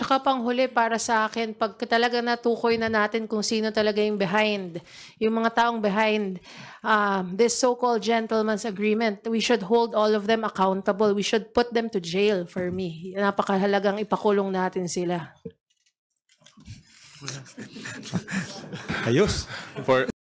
Tsaka panghuli para sa akin, pag talaga natukoy na natin kung sino talaga yung behind, yung mga taong behind uh, this so-called gentleman's agreement, we should hold all of them accountable. We should put them to jail for me. Napakahalagang ipakulong natin sila. Ayos. For